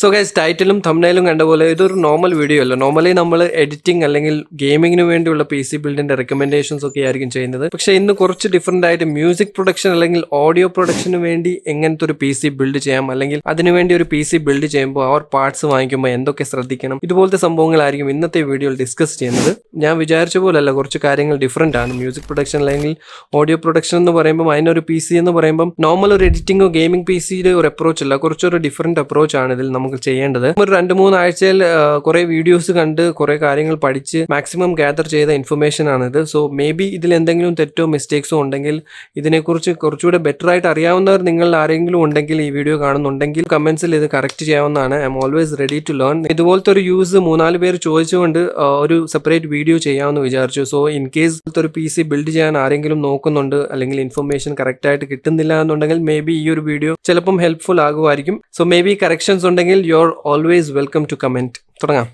so guys ടൈറ്റിലും തമ്മിലും കണ്ട പോലെ ഇതൊരു നോർമൽ വീഡിയോ അല്ല നോർമലി നമ്മൾ എഡിറ്റിംഗ് അല്ലെങ്കിൽ ഗെയിമിങ്ങിന് വേണ്ടിയുള്ള പി സി ബിൽഡിന്റെ റെക്കമെൻഡേഷൻസ് ഒക്കെ ആയിരിക്കും ചെയ്യുന്നത് പക്ഷേ ഇന്ന് കുറച്ച് ഡിഫറെന്റ് ആയിട്ട് മ്യൂസിക് പ്രൊഡക്ഷൻ അല്ലെങ്കിൽ ഓഡിയോ പ്രൊഡക്ഷന് വേണ്ടി എങ്ങനത്തെ ഒരു പി സി ബിൽഡ് ചെയ്യാം അല്ലെങ്കിൽ അതിനുവേണ്ടി ഒരു പി സി ബിൽഡ് ചെയ്യുമ്പോൾ അവർ പാർട്സ് വാങ്ങിക്കുമ്പോൾ എന്തൊക്കെ ശ്രദ്ധിക്കണം ഇതുപോലത്തെ സംഭവങ്ങളായിരിക്കും ഇന്നത്തെ വീഡിയോയിൽ ഡിസ്കസ് ചെയ്യുന്നത് ഞാൻ വിചാരിച്ച പോലല്ല കുറച്ച് കാര്യങ്ങൾ ഡിഫറെന്റ് ആണ് മ്യൂസിക് പ്രൊഡക്ഷൻ അല്ലെങ്കിൽ ഓഡിയോ പ്രൊഡക്ഷൻ എന്ന് പറയുമ്പോൾ അതിനൊരു പി സി എന്ന് പറയുമ്പോൾ നോർമൽ ഒരു എഡിറ്റിംഗോ ഗെയിമിംഗ് പി സിയുടെ ഒരു അപ്രോച്ച് അല്ല കുറച്ചൊരു ഡിഫറെന്റ് അപ്രോച്ച് ആണ് ഇതിൽ നമുക്ക് നമുക്ക് ചെയ്യേണ്ടത് ഒരു രണ്ട് മൂന്ന് ആഴ്ചയിൽ കുറേ വീഡിയോസ് കണ്ട് കുറേ കാര്യങ്ങൾ പഠിച്ച് മാക്സിമം ഗ്യാദർ ചെയ്ത ഇൻഫർമേഷൻ ആണിത് സോ മേ ബി ഇതിൽ എന്തെങ്കിലും തെറ്റോ മിസ്റ്റേക്സോ ഉണ്ടെങ്കിൽ ഇതിനെക്കുറിച്ച് കുറച്ചുകൂടെ ബെറ്റർ ആയിട്ട് അറിയാവുന്നവർ നിങ്ങൾ ആരെങ്കിലും ഉണ്ടെങ്കിൽ ഈ വീഡിയോ കാണുന്നുണ്ടെങ്കിൽ കമൻസിൽ ഇത് കറക്റ്റ് ചെയ്യാവുന്നതാണ് I'm always ready to learn ഇതുപോലത്തെ ഒരു യൂസ് മൂന്നാല് പേര് ചോദിച്ചുകൊണ്ട് ഒരു സെപ്പറേറ്റ് വീഡിയോ ചെയ്യാമെന്ന് വിചാരിച്ചു സോ ഇൻ കേസ് ഒരു പി സി ബിൽഡ് ചെയ്യാൻ ആരെങ്കിലും നോക്കുന്നുണ്ട് അല്ലെങ്കിൽ ഇൻഫർമേഷൻ കറക്റ്റ് ആയിട്ട് കിട്ടുന്നില്ല എന്നുണ്ടെങ്കിൽ മേ ബി ഈ ഒരു വീഡിയോ ചിലപ്പം ഹെൽപ്ഫുൾ ആകുമായിരിക്കും സോ മേ ബി കറക്ഷൻസ് ഉണ്ടെങ്കിൽ you're always welcome to comment തുടങ്ങാം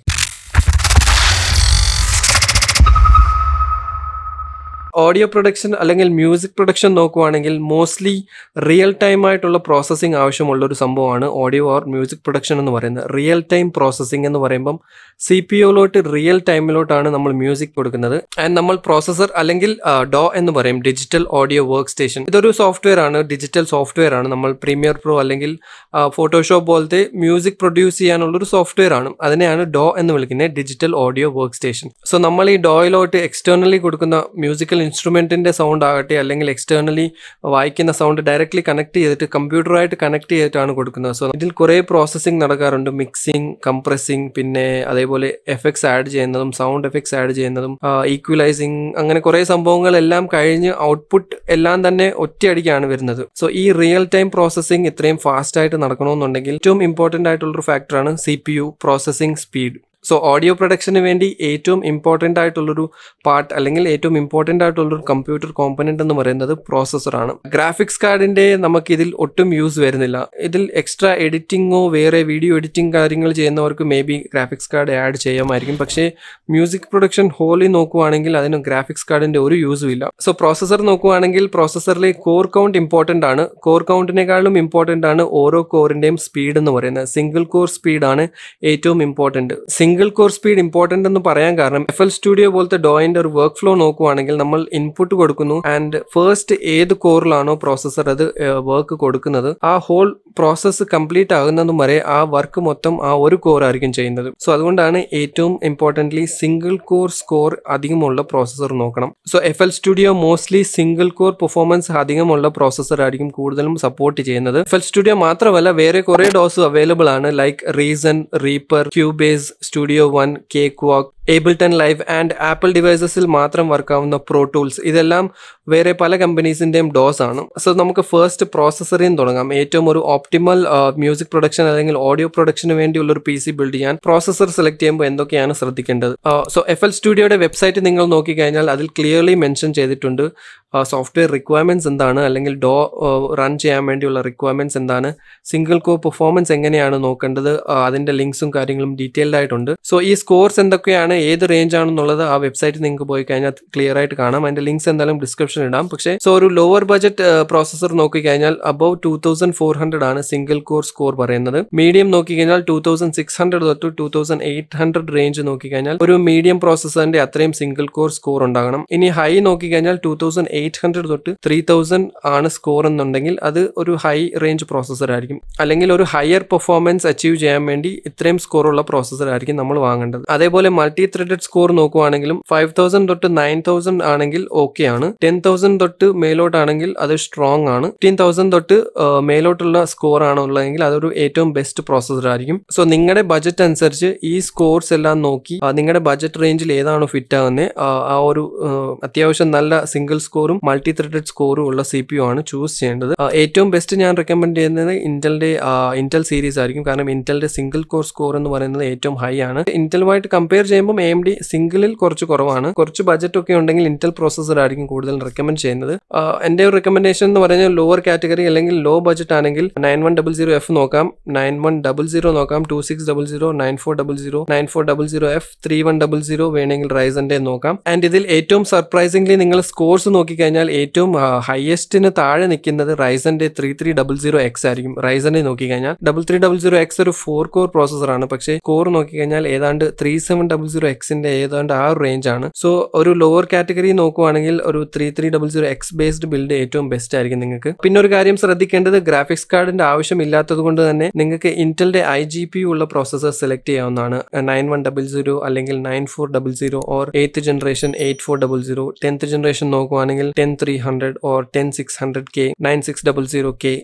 ഓഡിയോ പ്രൊഡക്ഷൻ അല്ലെങ്കിൽ മ്യൂസിക് പ്രൊഡക്ഷൻ നോക്കുവാണെങ്കിൽ മോസ്റ്റ്ലി റിയൽ ടൈം ആയിട്ടുള്ള പ്രോസസ്സിങ് ആവശ്യമുള്ള ഒരു സംഭവമാണ് ഓഡിയോ ഓർ മ്യൂസിക് പ്രൊഡക്ഷൻ എന്ന് പറയുന്നത് റിയൽ ടൈം പ്രോസസ്സിംഗ് എന്ന് പറയുമ്പം സി പി ഒയിലോട്ട് റിയൽ ടൈമിലോട്ടാണ് നമ്മൾ മ്യൂസിക് കൊടുക്കുന്നത് ആൻഡ് നമ്മൾ പ്രോസസ്സർ അല്ലെങ്കിൽ ഡോ എന്ന് പറയും ഡിജിറ്റൽ ഓഡിയോ വർക്ക് സ്റ്റേഷൻ ഇതൊരു സോഫ്റ്റ്വെയർ ആണ് ഡിജിറ്റൽ സോഫ്റ്റ്വെയർ ആണ് നമ്മൾ പ്രീമിയർ പ്രോ അല്ലെങ്കിൽ ഫോട്ടോഷോപ്പ് പോലത്തെ മ്യൂസിക് പ്രൊഡ്യൂസ് ചെയ്യാനുള്ള ഒരു സോഫ്റ്റ്വെയർ ആണ് അതിനെയാണ് ഡോ എന്ന് വിളിക്കുന്നത് digital audio workstation so നമ്മൾ ഈ ഡോയിലോട്ട് എക്സ്റ്റേർണലി കൊടുക്കുന്ന മ്യൂസിക്കൽ ഇൻസ്ട്രുമെൻറ്റിൻ്റെ സൗണ്ട് ആകട്ടെ അല്ലെങ്കിൽ എക്സ്റ്റേണലി വായിക്കുന്ന സൗണ്ട് ഡയറക്റ്റ്ലി കണക്ട് ചെയ്തിട്ട് കമ്പ്യൂട്ടറായിട്ട് കണക്ട് ചെയ്തിട്ടാണ് കൊടുക്കുന്നത് സോ ഇതിൽ കുറേ പ്രോസസ്സിങ് നടക്കാറുണ്ട് മിക്സിങ് കംപ്രസിങ് പിന്നെ അതേപോലെ എഫക്ട്സ് ആഡ് ചെയ്യുന്നതും സൗണ്ട് എഫക്ട്സ് ആഡ് ചെയ്യുന്നതും ഈക്വലൈസിങ് അങ്ങനെ കുറേ സംഭവങ്ങളെല്ലാം കഴിഞ്ഞ് ഔട്ട്പുട്ട് എല്ലാം തന്നെ ഒറ്റയടിക്കാണ് വരുന്നത് സോ ഈ റിയൽ ടൈം പ്രോസസ്സിംഗ് ഇത്രയും ഫാസ്റ്റ് ആയിട്ട് നടക്കണമെന്നുണ്ടെങ്കിൽ ഏറ്റവും ഇമ്പോർട്ടൻ്റ് ആയിട്ടുള്ളൊരു ഫാക്ടറാണ് C P U processing speed so audio പ്രൊഡക്ഷന് വേണ്ടി ഏറ്റവും ഇമ്പോർട്ടൻ്റ് ആയിട്ടുള്ളൊരു പാർട്ട് അല്ലെങ്കിൽ ഏറ്റവും ഇമ്പോർട്ടൻ്റ് ആയിട്ടുള്ളൊരു കമ്പ്യൂട്ടർ കോമ്പനൻ്റ് എന്ന് പറയുന്നത് പ്രോസസ്സറാണ് ഗ്രാഫിക്സ് കാർഡിൻ്റെ ഇതിൽ ഒട്ടും യൂസ് വരുന്നില്ല ഇതിൽ എക്സ്ട്രാ എഡിറ്റിങ്ങോ വേറെ വീഡിയോ എഡിറ്റിംഗ് കാര്യങ്ങൾ ചെയ്യുന്നവർക്ക് maybe graphics card add ചെയ്യാമായിരിക്കും പക്ഷേ മ്യൂസിക് പ്രൊഡക്ഷൻ ഹോളി നോക്കുവാണെങ്കിൽ അതിന് ഗ്രാഫിക്സ് കാർഡിൻ്റെ ഒരു യൂസും ഇല്ല സോ പ്രോസസ്സർ നോക്കുവാണെങ്കിൽ പ്രോസസ്സറിലെ കോർ കൗണ്ട് ഇമ്പോർട്ടൻ്റ് ആണ് കോർ കൗണ്ടിനേക്കാളും ഇമ്പോർട്ടൻ്റ് ആണ് ഓരോ കോറിൻ്റെയും സ്പീഡ് എന്ന് പറയുന്നത് സിംഗിൾ കോർ സ്പീഡാണ് ഏറ്റവും important single single core speed important എന്ന് പറയാൻ കാരണം എഫ് എൽ സ്റ്റുഡിയോ പോലത്തെ ഡോയിന്റെ ഒരു വർക്ക് ഫ്ലോ നോക്കുവാണെങ്കിൽ നമ്മൾ ഇൻപുട്ട് കൊടുക്കുന്നു ആൻഡ് ഫസ്റ്റ് ഏത് കോറിലാണോ പ്രോസസ്സർ അത് വർക്ക് കൊടുക്കുന്നത് ആ ഹോൾ പ്രോസസ്സ് കംപ്ലീറ്റ് ആകുന്നതും വരെ ആ വർക്ക് മൊത്തം ആ ഒരു കോർ ആയിരിക്കും ചെയ്യുന്നത് സോ അതുകൊണ്ടാണ് ഏറ്റവും ഇമ്പോർട്ടൻ്റ്ലി സിംഗിൾ കോർ സ്കോർ അധികമുള്ള പ്രോസസ്സർ നോക്കണം so F L Studio mostly single core performance അധികമുള്ള പ്രോസസ്സർ ആയിരിക്കും കൂടുതലും സപ്പോർട്ട് ചെയ്യുന്നത് എഫ് എൽ സ്റ്റുഡിയോ മാത്രമല്ല വേറെ കുറേ ഡോസ് അവൈലബിൾ ആണ് like Reason Reaper Cubase studio Studio One Cakewalk Ableton Live and Apple ഡിവൈസസിൽ മാത്രം വർക്കാവുന്ന പ്രോ ടൂൾസ് ഇതെല്ലാം വേറെ പല കമ്പനീസിൻ്റെയും ഡോസ് ആണ് സോ നമുക്ക് ഫസ്റ്റ് പ്രോസസ്സറിൽ തുടങ്ങാം ഏറ്റവും ഒരു ഓപ്റ്റിമൽ മ്യൂസിക് പ്രൊഡക്ഷൻ അല്ലെങ്കിൽ ഓഡിയോ പ്രൊഡക്ഷന് വേണ്ടിയുള്ള ഒരു പി സി ബിൽഡ് ചെയ്യാൻ പ്രോസസർ സെലക്ട് ചെയ്യുമ്പോൾ എന്തൊക്കെയാണ് ശ്രദ്ധിക്കേണ്ടത് സോ എഫ് എൽ സ്റ്റുഡിയോയുടെ വെബ്സൈറ്റ് നിങ്ങൾ നോക്കിക്കഴിഞ്ഞാൽ അതിൽ ക്ലിയർലി മെൻഷൻ ചെയ്തിട്ടുണ്ട് സോഫ്റ്റ്വെയർ റിക്വയർമെൻറ്റ്സ് എന്താണ് അല്ലെങ്കിൽ ഡോ റൺ ചെയ്യാൻ വേണ്ടിയുള്ള റിക്വയർമെൻറ്റ്സ് എന്താണ് സിംഗിൾ കോ പെർഫോമൻസ് എങ്ങനെയാണ് നോക്കേണ്ടത് അതിൻ്റെ ലിങ്ക്സും കാര്യങ്ങളും ഡീറ്റെയിൽഡ് ആയിട്ടുണ്ട് സോ ഈ സ്കോർസ് എന്തൊക്കെയാണ് എങ്ങനെയാണ് ഏത് റേഞ്ച് ആണെന്നുള്ളത് ആ വെബ്സൈറ്റ് നിങ്ങൾക്ക് പോയി കഴിഞ്ഞാൽ ക്ലിയർ ആയിട്ട് കാണാം അതിന്റെ ലിങ്ക്സ് എന്തായാലും ഡിസ്ക്രിപ്ഷൻ ഇടാം പക്ഷേ സോ ഒരു ലോവർ ബഡ്ജറ്റ് പ്രോസസർ കഴിഞ്ഞാൽ above two thousand four hundred ആണ് സിംഗിൾ കോർ സ്കോർ പറയുന്നത് മീഡിയം കഴിഞ്ഞാൽ ടു തൗസൻഡ് സിക്സ് ഹൺഡ്രഡ് തൊട്ട് two thousand eight hundred range കഴിഞ്ഞാൽ ഒരു മീഡിയം പ്രോസസറിന്റെ അത്രയും സിംഗിൾ കോർ സ്കോർ ഉണ്ടാകണം ഇനി ഹൈ കഴിഞ്ഞാൽ ടു തൗസൻഡ് എയ്റ്റ് ഹൺഡ്രഡ് തൊട്ട് ത്രീ തൗസൻഡ് ആണ് സ്കോർ എന്നുണ്ടെങ്കിൽ അത് ഒരു ഹൈ റേഞ്ച് പ്രോസസർ ആയിരിക്കും അല്ലെങ്കിൽ ഒരു ഹയർ പെർഫോമൻസ് അച്ചീവ് ചെയ്യാൻ വേണ്ടി ഇത്രയും ഉള്ള പ്രോസസർ ആയിരിക്കും നമ്മൾ വാങ്ങേണ്ടത് അതേപോലെ മൾട്ടി മൾട്ടി ത്രെഡഡ് സ്കോർ നോക്കുവാണെങ്കിലും ഫൈവ് തൗസൻഡ് തൊട്ട് നയൻ തൗസൻഡ് ആണെങ്കിൽ ഓക്കെ ആണ് ടെൻ തൗസൻഡ് തൊട്ട് മേലോട്ടാണെങ്കിൽ അത് സ്ട്രോങ് ആണ് ഫിഫ്റ്റീൻ തൗസൻഡ് തൊട്ട് മേലോട്ടുള്ള സ്കോർ ആണുള്ളതെങ്കിൽ ഉള്ളതെങ്കിൽ അതൊരു ഏറ്റവും ബെസ്റ്റ് പ്രോസസ്സർ ആയിരിക്കും സോ നിങ്ങളുടെ ബജറ്റ് അനുസരിച്ച് ഈ സ്കോർസ് എല്ലാം നോക്കി നിങ്ങളുടെ ബജറ്റ് റേഞ്ചിൽ ഏതാണോ ഫിറ്റ് ആകുന്നത് ആ ഒരു അത്യാവശ്യം നല്ല സിംഗിൾ സ്കോറും മൾട്ടി ത്രെഡഡ് സ്കോറും ഉള്ള സി പി യു ആണ് ചൂസ് ചെയ്യേണ്ടത് ഏറ്റവും ബെസ്റ്റ് ഞാൻ റെക്കമെൻഡ് ചെയ്യുന്നത് ഇന്റലിന്റെ ഇന്റൽ സീരീസ് ആയിരിക്കും കാരണം ഇന്റലിന്റെ സിംഗിൾ കോർ സ്കോർ എന്ന് പറയുന്നത് ഏറ്റവും ഹൈ ആണ് ഇന്റലുമായിട്ട് കമ്പയർ ചെയ്യുമ്പോൾ നോക്കുമ്പോൾ എം ഡി സിംഗിളിൽ കുറച്ച് കുറവാണ് കുറച്ച് ബജറ്റ് ഒക്കെ ഉണ്ടെങ്കിൽ ഇന്റൽ പ്രോസസ്സർ ആയിരിക്കും കൂടുതൽ റെക്കമെൻഡ് ചെയ്യുന്നത് എൻ്റെ ഒരു റെക്കമെൻഡേഷൻ എന്ന് പറഞ്ഞാൽ ലോവർ കാറ്റഗറി അല്ലെങ്കിൽ ലോ ബജറ്റ് ആണെങ്കിൽ nine one double zero F നോക്കാം നയൻ വൺ ഡബിൾ സീറോ നോക്കാം two six double zero nine four double zero nine four double zero F three one double zero വേണമെങ്കിൽ റൈസന്റെ നോക്കാം and ഇതിൽ ഏറ്റവും surprisingly നിങ്ങൾ സ്കോർസ് നോക്കിക്കഴിഞ്ഞാൽ ഏറ്റവും ഹയസ്റ്റിന് താഴെ നിൽക്കുന്നത് റൈസന്റെ three three double zero X ആയിരിക്കും റൈസന്റെ നോക്കിക്കഴിഞ്ഞാൽ double three double zero X ഒരു ഫോർ കോർ പ്രോസസ്സറാണ് പക്ഷേ കോർ നോക്കിക്കഴിഞ്ഞാൽ ഏതാണ്ട് three seven double zero zero എക്സിന്റെ ഏതാണ്ട് ആ ഒരു റേഞ്ച് ആണ് സോ ഒരു ലോവർ കാറ്റഗറി നോക്കുവാണെങ്കിൽ ഒരു three three double zero X based build ഏറ്റവും ബെസ്റ്റ് ആയിരിക്കും നിങ്ങൾക്ക് പിന്നെ ഒരു കാര്യം ശ്രദ്ധിക്കേണ്ടത് ഗ്രാഫിക്സ് കാർഡിന്റെ ഇല്ലാത്തത് കൊണ്ട് തന്നെ നിങ്ങൾക്ക് ഇന്റലിന്റെ ഐ ജി പി ഉള്ള പ്രോസസർ സെലക്ട് ചെയ്യാവുന്നതാണ് നയൻ വൺ ഡബിൾ സീറോ അല്ലെങ്കിൽ nine four double zero or eighth generation eight four double zero tenth generation നോക്കുവാണെങ്കിൽ ten three hundred or ten six hundred K nine six double zero K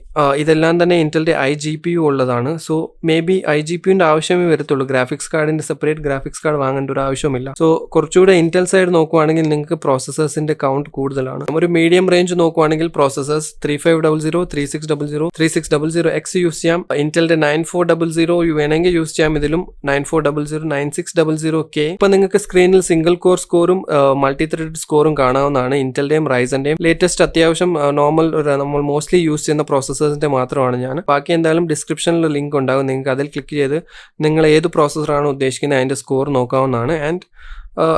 ഇതെല്ലാം തന്നെ ഇന്റലിന്റെ I G P U ഉള്ളതാണ് so maybe I G പിന്റെ ആവശ്യമേ വരത്തുള്ളൂ graphics കാർഡിന്റെ separate graphics card വാങ്ങേണ്ട ചെയ്യേണ്ട ഒരു ആവശ്യമില്ല സോ കുറച്ചുകൂടെ ഇന്റൽ സൈഡ് നോക്കുവാണെങ്കിൽ നിങ്ങൾക്ക് പ്രോസസ്സേഴ്സിന്റെ കൗണ്ട് കൂടുതലാണ് ഒരു മീഡിയം റേഞ്ച് നോക്കുവാണെങ്കിൽ processors three five double zero three six double zero three six double zero X use ചെയ്യാം ഇന്റലിന്റെ നയൻ ഫോർ ഡബിൾ സീറോ വേണമെങ്കിൽ യൂസ് ചെയ്യാം ഇതിലും nine four double zero nine six double zero K ഇപ്പൊ നിങ്ങൾക്ക് സ്ക്രീനിൽ single core സ്കോറും multi thread സ്കോറും കാണാവുന്നതാണ് ഇന്റലിന്റെയും റൈസന്റെയും ലേറ്റസ്റ്റ് അത്യാവശ്യം നോർമൽ നമ്മൾ മോസ്റ്റ്ലി യൂസ് ചെയ്യുന്ന പ്രോസസ്സേഴ്സിന്റെ മാത്രമാണ് ഞാൻ ബാക്കി എന്തായാലും ഡിസ്ക്രിപ്ഷനിൽ ലിങ്ക് ഉണ്ടാകും നിങ്ങൾക്ക് അതിൽ ക്ലിക്ക് ചെയ്ത് നിങ്ങൾ ഏത് പ്രോസസ്സറാണ് ഉദ്ദേശിക്കുന്നത് അതിന്റെ സ്കോർ നോക്കാവുന്ന ഒന്നാണ് and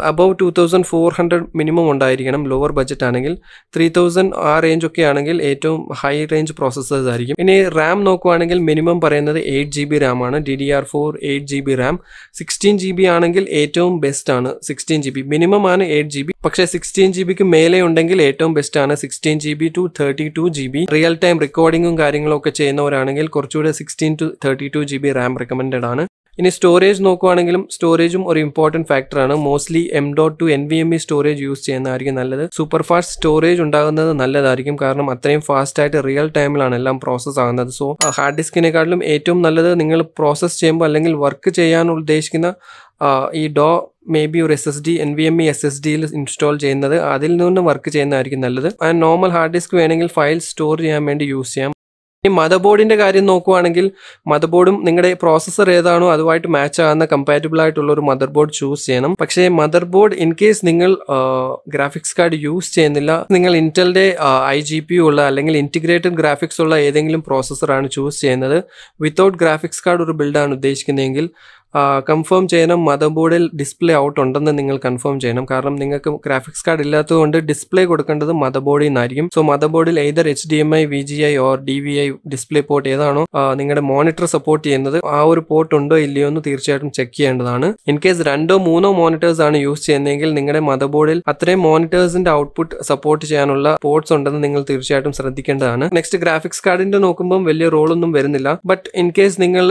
above two thousand four hundred minimum ഉണ്ടായിരിക്കണം ലോവർ ബഡ്ജറ്റ് ആണെങ്കിൽ ത്രീ തൗസൻഡ് ആ റേഞ്ച് ഒക്കെ ആണെങ്കിൽ ഏറ്റവും ഹൈ റേഞ്ച് പ്രോസസ്സേഴ്സ് ആയിരിക്കും ഇനി റാം നോക്കുവാണെങ്കിൽ മിനിമം പറയുന്നത് എയ്റ്റ് ജി ബി റാം ആണ് D D R four eight G B RAM sixteen G B ആണെങ്കിൽ ഏറ്റവും ബെസ്റ്റ് ആണ് സിക്സ്റ്റീൻ ജി ബി മിനിമം ആണ് എയ്റ്റ് ജി ബി പക്ഷേ സിക്സ്റ്റീൻ ജി ബിക്ക് മേലെ ഉണ്ടെങ്കിൽ ഏറ്റവും ബെസ്റ്റ് ആണ് sixteen G B to thirty two G B real time റെക്കോർഡിങ്ങും കാര്യങ്ങളും ഒക്കെ ചെയ്യുന്നവരാണെങ്കിൽ കുറച്ചുകൂടെ sixteen to thirty two G B RAM recommend ആണ് ഇനി സ്റ്റോറേജ് നോക്കുവാണെങ്കിലും സ്റ്റോറേജും ഒരു ഇമ്പോർട്ടൻറ്റ് ഫാക്ടറാണ് mostly M dot two N V M E storage use ചെയ്യുന്നതായിരിക്കും നല്ലത് സൂപ്പർ ഫാസ്റ്റ് സ്റ്റോറേജ് ഉണ്ടാകുന്നത് നല്ലതായിരിക്കും കാരണം അത്രയും ഫാസ്റ്റായിട്ട് റിയൽ ടൈമിലാണ് എല്ലാം പ്രോസസ്സ് ആകുന്നത് സോ ഹാർഡ് ഡിസ്കിനെക്കാട്ടിലും ഏറ്റവും നല്ലത് നിങ്ങൾ പ്രോസസ്സ് ചെയ്യുമ്പോൾ അല്ലെങ്കിൽ വർക്ക് ചെയ്യാൻ ഉദ്ദേശിക്കുന്ന ഈ ഡോ മേ ബി ഒരു S S D N V M E S S ഡിയിൽ ഇൻസ്റ്റാൾ ചെയ്യുന്നത് അതിൽ നിന്ന് വർക്ക് ചെയ്യുന്നതായിരിക്കും നല്ലത് ആൻഡ് നോർമൽ ഹാർഡ് ഡിസ്ക് വേണമെങ്കിൽ ഫയൽ സ്റ്റോർ ചെയ്യാൻ വേണ്ടി യൂസ് ചെയ്യാം ഈ മദർ ബോർഡിന്റെ കാര്യം നോക്കുവാണെങ്കിൽ മദർ ബോർഡും നിങ്ങളുടെ പ്രോസസ്സർ ഏതാണോ അതുമായിട്ട് മാച്ച് ആകുന്ന കമ്പാറ്റബിൾ ആയിട്ടുള്ള ഒരു മദർ ബോർഡ് ചൂസ് ചെയ്യണം പക്ഷേ മദർ ബോർഡ് ഇൻ കേസ് നിങ്ങൾ ഗ്രാഫിക്സ് കാർഡ് യൂസ് ചെയ്യുന്നില്ല നിങ്ങൾ ഇന്റലിന്റെ ഐ ജി പി ഉള്ള അല്ലെങ്കിൽ ഇന്റിഗ്രേറ്റഡ് ഗ്രാഫിക്സ് ഉള്ള ഏതെങ്കിലും പ്രോസസ്സറാണ് ചൂസ് ചെയ്യുന്നത് വിത്തൗട്ട് ഗ്രാഫിക്സ് കാർഡ് ഒരു ബിൽഡാണ് ഉദ്ദേശിക്കുന്നതെങ്കിൽ കൺഫേം ചെയ്യണം മദർ ബോർഡിൽ ഡിസ്പ്ലേ ഔട്ട് ഉണ്ടെന്ന് നിങ്ങൾ കൺഫേം ചെയ്യണം കാരണം നിങ്ങൾക്ക് ഗ്രാഫിക്സ് കാർഡ് ഇല്ലാത്തതുകൊണ്ട് ഡിസ്പ്ലേ കൊടുക്കേണ്ടത് മദർ ബോർഡിൽ നിന്നായിരിക്കും സോ മദർ ബോർഡിൽ either H D M I V G I or D V I display port ഏതാണോ നിങ്ങളുടെ മോണിറ്റർ സപ്പോർട്ട് ചെയ്യുന്നത് ആ ഒരു പോർട്ട് ഉണ്ടോ ഇല്ലയോ എന്ന് തീർച്ചയായിട്ടും ചെക്ക് ചെയ്യേണ്ടതാണ് ഇൻ കേസ് രണ്ടോ മൂന്നോ മോണിറ്റേഴ്സ് ആണ് യൂസ് ചെയ്യുന്നതെങ്കിൽ നിങ്ങളുടെ മദർ ബോർഡിൽ അത്രയും മോണിറ്റേഴ്സിന്റെ ഔട്ട്പുട്ട് സപ്പോർട്ട് ചെയ്യാനുള്ള പോർട്സ് ഉണ്ടെന്ന് നിങ്ങൾ തീർച്ചയായിട്ടും ശ്രദ്ധിക്കേണ്ടതാണ് നെക്സ്റ്റ് ഗ്രാഫിക്സ് കാർഡിന്റെ നോക്കുമ്പോൾ വലിയ റോളൊന്നും വരുന്നില്ല ബട്ട് ഇൻ കേസ് നിങ്ങൾ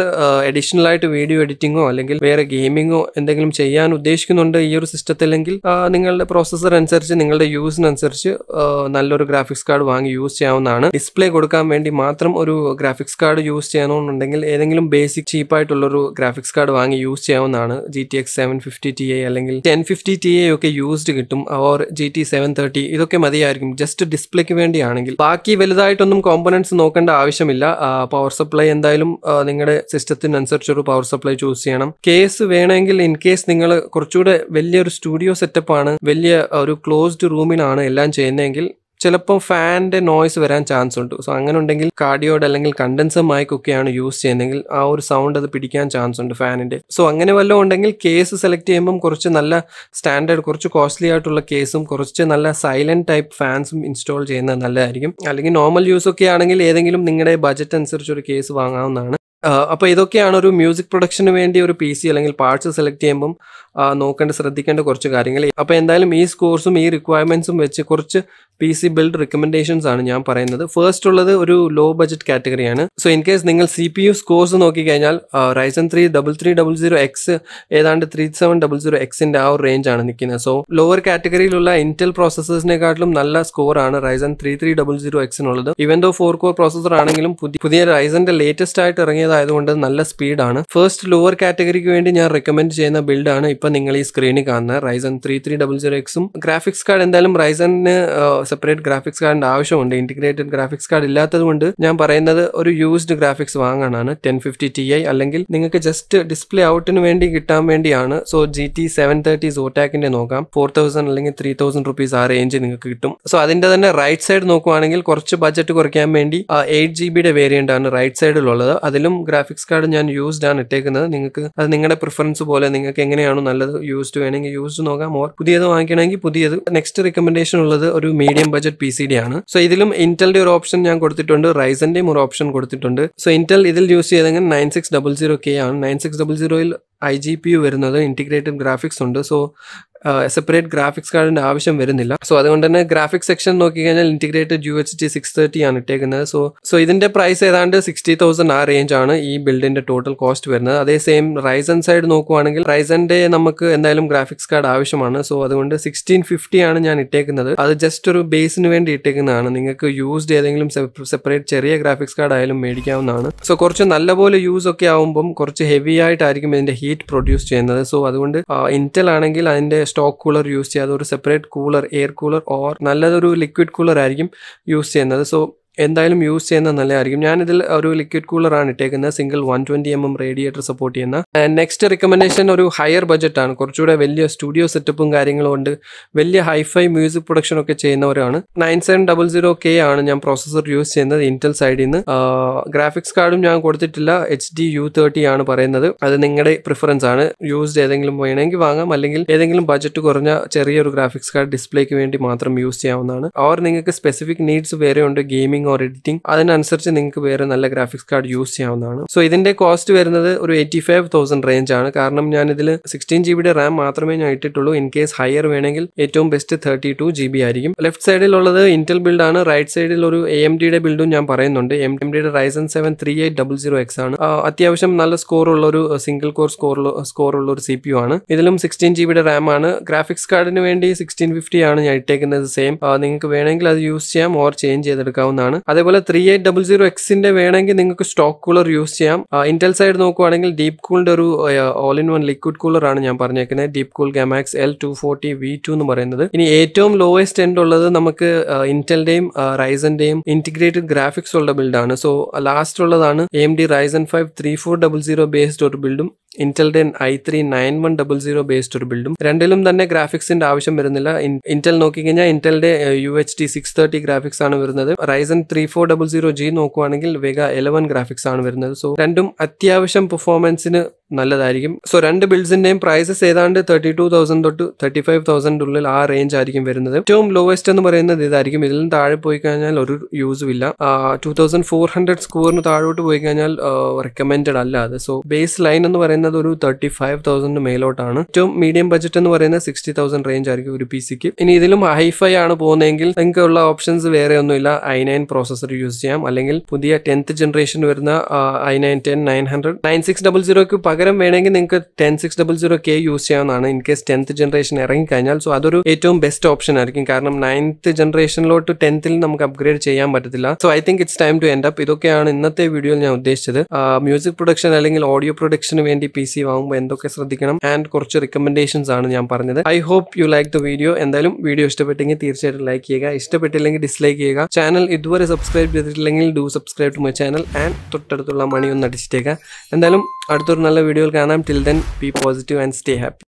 അഡീഷണൽ ആയിട്ട് വീഡിയോ എഡിറ്റിംഗോ അല്ലെങ്കിൽ വേറെ ഗെയിമിങ്ങോ എന്തെങ്കിലും ചെയ്യാൻ ഉദ്ദേശിക്കുന്നുണ്ട് ഈ ഒരു സിസ്റ്റത്തിലെങ്കിൽ നിങ്ങളുടെ പ്രോസസ്സർ അനുസരിച്ച് നിങ്ങളുടെ യൂസിനനുസരിച്ച് നല്ലൊരു ഗ്രാഫിക്സ് കാർഡ് വാങ്ങി യൂസ് ചെയ്യാവുന്നതാണ് ഡിസ്പ്ലേ കൊടുക്കാൻ വേണ്ടി മാത്രം ഒരു ഗ്രാഫിക്സ് കാർഡ് യൂസ് ചെയ്യണമെന്നുണ്ടെങ്കിൽ ഏതെങ്കിലും ബേസിക് ചീപ്പായിട്ടുള്ളൊരു ഗ്രാഫിക്സ് കാർഡ് വാങ്ങി യൂസ് ചെയ്യാവുന്നതാണ് G T X seven fifty T A അല്ലെങ്കിൽ ടെൻ ഫിഫ്റ്റി ടി എ ഒക്കെ യൂസ്ഡ് കിട്ടും or G T seven thirty ഇതൊക്കെ മതിയായിരിക്കും ജസ്റ്റ് ഡിസ്പ്ലേക്ക് വേണ്ടിയാണെങ്കിൽ ബാക്കി വലുതായിട്ടൊന്നും കോമ്പണൻസ് നോക്കേണ്ട ആവശ്യമില്ല പവർ സപ്ലൈ എന്തായാലും നിങ്ങളുടെ സിസ്റ്റത്തിനനുസരിച്ചൊരു പവർ സപ്ലൈ ചൂസ് ചെയ്യണം വേണം കേസ് വേണമെങ്കിൽ ഇൻ കേസ് നിങ്ങൾ കുറച്ചുകൂടെ വലിയൊരു സ്റ്റുഡിയോ സെറ്റപ്പാണ് വലിയ ഒരു ക്ലോസ്ഡ് റൂമിലാണ് എല്ലാം ചെയ്യുന്നതെങ്കിൽ ചിലപ്പോൾ ഫാനിൻ്റെ നോയ്സ് വരാൻ ചാൻസ് ഉണ്ട് സോ അങ്ങനെ ഉണ്ടെങ്കിൽ കാർഡിയോഡ് അല്ലെങ്കിൽ കണ്ടൻസർ മൈക്കൊക്കെയാണ് യൂസ് ചെയ്യുന്നതെങ്കിൽ ആ ഒരു സൗണ്ട് അത് പിടിക്കാൻ ചാൻസ് ഉണ്ട് ഫാനിൻ്റെ സോ അങ്ങനെ വല്ലതും ഉണ്ടെങ്കിൽ കേസ് സെലക്ട് ചെയ്യുമ്പം കുറച്ച് നല്ല സ്റ്റാൻഡേർഡ് കുറച്ച് കോസ്റ്റ്ലി ആയിട്ടുള്ള കേസും കുറച്ച് നല്ല സൈലൻറ്റ് ടൈപ്പ് ഫാൻസും ഇൻസ്റ്റാൾ ചെയ്യുന്നത് നല്ലതായിരിക്കും അല്ലെങ്കിൽ നോർമൽ യൂസ് ഒക്കെ ആണെങ്കിൽ ഏതെങ്കിലും നിങ്ങളുടെ ബജറ്റ് അനുസരിച്ച് ഒരു കേസ് വാങ്ങാവുന്നതാണ് അപ്പോൾ ഇതൊക്കെയാണ് ഒരു മ്യൂസിക് പ്രൊഡക്ഷന് വേണ്ടി ഒരു പി സി അല്ലെങ്കിൽ പാർട്സ് സെലക്ട് ചെയ്യുമ്പം നോക്കേണ്ട ശ്രദ്ധിക്കേണ്ട കുറച്ച് കാര്യങ്ങൾ അപ്പോൾ എന്തായാലും ഈ സ്കോർസും ഈ റിക്വയർമെൻറ്റ്സും വെച്ച് കുറച്ച് പി സി ബിൽഡ് റെക്കമെൻഡേഷൻസ് ആണ് ഞാൻ പറയുന്നത് ഫസ്റ്റ് ഉള്ളത് ഒരു ലോ ബഡ്ജറ്റ് കാറ്റഗറിയാണ് സോ ഇൻ കേസ് നിങ്ങൾ സി പി യു സ്കോർസ് നോക്കിക്കഴിഞ്ഞാൽ Ryzen three double three double zero X ഏതാണ്ട് ത്രീ സെവൻ ഡബിൾ സീറോ എക്സിൻ്റെ ആ ഒരു റേഞ്ച് ആണ് നിൽക്കുന്നത് സോ ലോവർ കാറ്റഗറിയിലുള്ള ഇന്റൽ പ്രോസസ്സേഴ്സിനെക്കാട്ടിലും നല്ല സ്കോറാണ് Ryzen three three double zero എക്സിനുള്ളത് even though four core processor ആണെങ്കിലും പുതിയ റൈസന്റെ ലേറ്റസ്റ്റ് ആയിട്ട് ഇറങ്ങിയതായതുകൊണ്ട് നല്ല സ്പീഡാണ് ഫസ്റ്റ് ലോവർ കാറ്റഗറിക്ക് വേണ്ടി ഞാൻ റെക്കമെൻഡ് ചെയ്യുന്ന ബിൽഡാണ് ഇപ്പം നിങ്ങൾ ഈ സ്ക്രീനിൽ കാണുന്ന Ryzen three three double zero എക്സും ഗ്രാഫിക്സ് കാർഡ് എന്തായാലും റൈസണിന് സെപ്പറേറ്റ് ഗ്രാഫിക്സ് കാർഡിൻ്റെ ആവശ്യമുണ്ട് ഇൻറ്റിഗ്രേറ്റഡ് ഗ്രാഫിക്സ് കാർഡ് ഇല്ലാത്തത് കൊണ്ട് ഞാൻ പറയുന്നത് ഒരു യൂസ്ഡ് ഗ്രാഫിക്സ് വാങ്ങാനാണ് ടെൻ ഫിഫ്റ്റി ടി ഐ അല്ലെങ്കിൽ നിങ്ങൾക്ക് ജസ്റ്റ് ഡിസ്പ്ലേ ഔട്ടിന് വേണ്ടി കിട്ടാൻ വേണ്ടിയാണ് so G T seven thirty സോട്ടാക്കിൻ്റെ നോക്കാം ഫോർ തൗസൻഡ് അല്ലെങ്കിൽ ത്രീ തൗസൻഡ് റുപ്പീസ് ആ റേഞ്ച് നിങ്ങൾക്ക് കിട്ടും സോ അതിൻ്റെ തന്നെ റൈറ്റ് സൈഡ് നോക്കുവാണെങ്കിൽ കുറച്ച് ബഡ്ജറ്റ് കുറയ്ക്കാൻ വേണ്ടി എയ്റ്റ് ജി ബിയുടെ വേരിയൻ്റ് ആണ് റൈറ്റ് സൈഡിലുള്ളത് അതിലും ഗ്രാഫിക്സ് കാർഡ് ഞാൻ യൂസ്ഡ് ആണ് ഇട്ടേക്കുന്നത് നിങ്ങൾക്ക് അത് നിങ്ങളുടെ പ്രിഫറൻസ് പോലെ നിങ്ങൾക്ക് എങ്ങനെയാണോ നല്ലത് യൂസ്ഡ് വേണമെങ്കിൽ യൂസ്ഡ് നോക്കാം ഓർ പുതിയത് വാങ്ങിക്കണമെങ്കിൽ പുതിയത് നെക്സ്റ്റ് റെക്കമെൻഡേഷൻ ഉള്ളത് ഒരു medium budget P C D ആണ് സോ ഇതിലും ഇന്റലിന്റെ ഒരു ഓപ്ഷൻ ഞാൻ കൊടുത്തിട്ടുണ്ട് റൈസന്റെയും ഒരു ഓപ്ഷൻ കൊടുത്തിട്ടുണ്ട് സോ ഇന്റൽ ഇതിൽ യൂസ് ചെയ്തെങ്കിൽ nine six double zero K ആണ് നയൻ സിക്സ് ഡബിൾ സീറോയിൽ ഐ ജി പി യു വരുന്നത് ഇൻറ്റിഗ്രേറ്റഡ് ഗ്രാഫിക്സ് ഉണ്ട് സോ സെപ്പറേറ്റ് ഗ്രാഫിക്സ് കാർഡിൻ്റെ ആവശ്യം വരുന്നില്ല സോ അതുകൊണ്ട് തന്നെ ഗ്രാഫിക്സ് സെക്ഷൻ നോക്കിക്കഴിഞ്ഞാൽ integrated U H T six thirty ആണ് ഇട്ടേക്കുന്നത് സോ സോ ഇതിൻ്റെ പ്രൈസ് ഏതാണ്ട് സിക്സ്റ്റി തൗസൻഡ് ആ റേഞ്ച് ആണ് ഈ ബിൽഡിൻ്റെ ടോട്ടൽ കോസ്റ്റ് വരുന്നത് അതേ സെയിം റൈസൺ സൈഡ് നോക്കുവാണെങ്കിൽ റൈസൻ്റെ നമുക്ക് എന്തായാലും ഗ്രാഫിക്സ് കാർഡ് ആവശ്യമാണ് സോ അതുകൊണ്ട് സിക്സ്റ്റീൻ ഫിഫ്റ്റി ആണ് ഞാൻ ഇട്ടേക്കുന്നത് അത് ജസ്റ്റ് ഒരു ബേസിന് വേണ്ടി ഇട്ടേക്കുന്നതാണ് നിങ്ങൾക്ക് യൂസ്ഡ് ഏതെങ്കിലും സെപ്പറേറ്റ് ചെറിയ ഗ്രാഫിക്സ് കാർഡ് ആയാലും മേടിക്കാവുന്നതാണ് സോ കുറച്ച് നല്ലപോലെ യൂസ് ഒക്കെ ആവുമ്പം കുറച്ച് ഹെവി ആയിട്ടായിരിക്കും ഇതിൻ്റെ ഹീൽ ഹീറ്റ് പ്രൊഡ്യൂസ് ചെയ്യുന്നത് സോ അതുകൊണ്ട് ഇന്റൽ ആണെങ്കിൽ അതിന്റെ സ്റ്റോക്ക് കൂളർ യൂസ് ചെയ്യാതെ ഒരു separate cooler air cooler or നല്ലതൊരു ലിക്വിഡ് കൂളർ ആയിരിക്കും യൂസ് ചെയ്യുന്നത് സോ എന്തായാലും യൂസ് ചെയ്യുന്നത് നല്ലതായിരിക്കും ഞാനിതിൽ ഒരു ലിക്വിഡ് കൂളറാണ് ഇട്ടേക്കുന്നത് single one twenty M M radiator support ചെയ്യുന്ന നെക്സ്റ്റ് uh, റെക്കമെൻഡേഷൻ ഒരു ഹയർ ആണ് കുറച്ചുകൂടെ വലിയ സ്റ്റുഡിയോ സെറ്റപ്പും കാര്യങ്ങളും ഉണ്ട് വലിയ ഹൈഫൈ മ്യൂസിക് പ്രൊഡക്ഷൻ ഒക്കെ ചെയ്യുന്നവരാണ് nine seven double zero K ആണ് ഞാൻ പ്രോസസ്സർ യൂസ് ചെയ്യുന്നത് ഇൻറ്റൽ സൈഡിൽ നിന്ന് ഗ്രാഫിക്സ് കാർഡും ഞാൻ കൊടുത്തിട്ടില്ല എച്ച് ഡി യു തേർട്ടി ആണ് പറയുന്നത് അത് നിങ്ങളുടെ പ്രിഫറൻസ് ആണ് യൂസ്ഡ് ഏതെങ്കിലും വേണമെങ്കിൽ വാങ്ങാം അല്ലെങ്കിൽ ഏതെങ്കിലും ബഡ്ജറ്റ് കുറഞ്ഞ ചെറിയൊരു ഗ്രാഫിക്സ് കാർഡ് ഡിസ്പ്ലേക്ക് വേണ്ടി മാത്രം യൂസ് ചെയ്യാവുന്നതാണ് അവർ നിങ്ങൾക്ക് സ്പെസിഫിക് നീഡ്സ് വേറെ ഉണ്ട് ഗെയിമിംഗ് റെൻഡറിങ് ഓർ എഡിറ്റിംഗ് അതിനനുസരിച്ച് നിങ്ങൾക്ക് വേറെ നല്ല ഗ്രാഫിക്സ് കാർഡ് യൂസ് ചെയ്യാവുന്നതാണ് സോ ഇതിന്റെ കോസ്റ്റ് വരുന്നത് ഒരു എയ്റ്റി ഫൈവ് തൗസൻഡ് റേഞ്ച് ആണ് കാരണം ഞാൻ ഇതിൽ സിക്സ്റ്റീൻ ജി ബിയുടെ റാം മാത്രമേ ഞാൻ ഇട്ടിട്ടുള്ളൂ ഇൻ കേസ് ഹയർ വേണമെങ്കിൽ ഏറ്റവും best thirty two G B ആയിരിക്കും ലെഫ്റ്റ് സൈഡിലുള്ളത് ഇന്റൽ ആണ് റൈറ്റ് സൈഡിൽ ഒരു എ എം ഡിയുടെ ബിൽഡും ഞാൻ പറയുന്നുണ്ട് എം എം ഡിയുടെ Ryzen seven three eight double zero X ആണ് അത്യാവശ്യം നല്ല സ്കോർ ഉള്ള ഒരു സിംഗിൾ കോർ സ്കോർ സ്കോർ ഉള്ള ഒരു സി പി യു ആണ് ഇതിലും സിക്സ്റ്റീൻ ജി ബിയുടെ റാം ആണ് ഗ്രാഫിക്സ് കാർഡിന് വേണ്ടി സിക്സ്റ്റീൻ ഫിഫ്റ്റി ആണ് ഞാൻ ഇട്ടേക്കുന്നത് സെയിം നിങ്ങൾക്ക് വേണമെങ്കിൽ അത് യൂസ് ചെയ്യാം ഓർ ചേഞ്ച് ചെയ്തെടുക്കാവുന്നതാണ് ആണ് അതേപോലെ ത്രീ എയ്റ്റ് ഡബിൾ സീറോ എക്സിന്റെ വേണമെങ്കിൽ നിങ്ങൾക്ക് സ്റ്റോക്ക് കൂളർ യൂസ് ചെയ്യാം ഇന്റൽ സൈഡ് നോക്കുവാണെങ്കിൽ ഡീപ് കൂളിന്റെ ഒരു all in one liquid cooler ആണ് ഞാൻ പറഞ്ഞേക്കുന്നത് deep cool Gammaxx L two forty V two എന്ന് പറയുന്നത് ഇനി ഏറ്റവും ലോവസ്റ്റ് എൻഡ് ഉള്ളത് നമുക്ക് ഇന്റലിന്റെയും റൈസന്റെയും ഇന്റിഗ്രേറ്റഡ് ഗ്രാഫിക്സ് ഉള്ള ബിൽഡാണ് സോ ലാസ്റ്റ് ഉള്ളതാണ് M D Ryzen five three four double zero based ഒരു ബിൽഡും ഇന്റലിന്റെ I three nine one double zero based ഒരു ബിൽഡും രണ്ടിലും തന്നെ ഗ്രാഫിക്സിന്റെ ആവശ്യം വരുന്നില്ല ഇന്റൽ നോക്കിക്കഴിഞ്ഞാൽ ഇന്റലിന്റെ U H D six thirty graphics ആണ് വരുന്നത് Ryzen three four double zero G നോക്കുവാണെങ്കിൽ വെഗ എലവൻ ഗ്രാഫിക്സ് ആണ് വരുന്നത് സോ രണ്ടും അത്യാവശ്യം പെർഫോമൻസിന് നല്ലതായിരിക്കും സോ രണ്ട് ബിൽഡ്സിന്റെയും പ്രൈസസ് ഏതാണ്ട് തേർട്ടി ടു തൗസൻഡ് തൊട്ട് തേർട്ടി ഫൈവ് തൗസൻഡ് ഉള്ളിൽ ആ റേഞ്ച് ആയിരിക്കും വരുന്നത് ഏറ്റവും ലോവസ്റ്റ് എന്ന് പറയുന്നത് ഇതായിരിക്കും ഇതിലും താഴെ പോയി കഴിഞ്ഞാൽ ഒരു യൂസും ഇല്ല ടു തൗസൻഡ് ഫോർ ഹൺഡ്രഡ് സ്കോറിന് താഴോട്ട് പോയി കഴിഞ്ഞാൽ റെക്കമെൻഡ് അല്ല അത് സോ ബേസ് ലൈൻ എന്ന് പറയുന്നത് വരുന്നത് ഒരു തേർട്ടി ഫൈവ് തൗസൻഡ് മേലോട്ടാണ് ഏറ്റവും മീഡിയം ബഡ്ജറ്റ് എന്ന് പറയുന്നത് സിക്സ്റ്റി തൗസൻഡ് റേഞ്ച് ആയിരിക്കും ഒരു പി സിക്ക് ഇനി ഇതിലും ഹൈഫൈ ആണ് പോകുന്നതെങ്കിൽ നിങ്ങൾക്ക് ഉള്ള ഓപ്ഷൻസ് വേറെ ഒന്നുമില്ല ഐ നയൻ പ്രോസസർ യൂസ് ചെയ്യാം അല്ലെങ്കിൽ പുതിയ ടെൻത്ത് ജനറേഷൻ വരുന്ന I nine ten nine hundred nine six double സീറോക്ക് പകരം വേണമെങ്കിൽ നിങ്ങൾക്ക് ten six double zero K use ചെയ്യാവുന്നതാണ് ഇൻ കേസ് ടെൻത്ത് ജനറേഷൻ ഇറങ്ങി കഴിഞ്ഞാൽ സോ അതൊരു ഏറ്റവും ബെസ്റ്റ് ഓപ്ഷൻ ആയിരിക്കും കാരണം നയൻത്ത് ജനറേഷനിലോട്ട് ടെൻത്തിൽ നമുക്ക് അപ്ഗ്രേഡ് ചെയ്യാൻ പറ്റത്തില്ല so I think it's time to end up ഇതൊക്കെയാണ് ഇന്നത്തെ വീഡിയോയിൽ ഞാൻ ഉദ്ദേശിച്ചത് മ്യൂസിക് പ്രൊഡക്ഷൻ അല്ലെങ്കിൽ ഓഡിയോ പ്രൊഡക്ഷന് വേണ്ടി പി സി വാങ്ങുമ്പോൾ എന്തൊക്കെ ശ്രദ്ധിക്കണം ആൻഡ് കുറച്ച് റിക്കമെൻഡേഷൻസ് ആണ് ഞാൻ പറഞ്ഞത് I hope you like the video എന്തായാലും വീഡിയോ ഇഷ്ടപ്പെട്ടെങ്കിൽ തീർച്ചയായിട്ടും ലൈക്ക് ചെയ്യുക ഇഷ്ടപ്പെട്ടില്ലെങ്കിൽ ഡിസ്ലൈക്ക് ചെയ്യുക ചാനൽ ഇതുവരെ സബ്സ്ക്രൈബ് ചെയ്തിട്ടില്ലെങ്കിൽ do subscribe to my channel and തൊട്ടടുത്തുള്ള മണി ഒന്ന് അടിച്ചിട്ടേക്കുക എന്തായാലും അടുത്തൊരു നല്ല വീഡിയോയിൽ കാണാം till then be positive and stay happy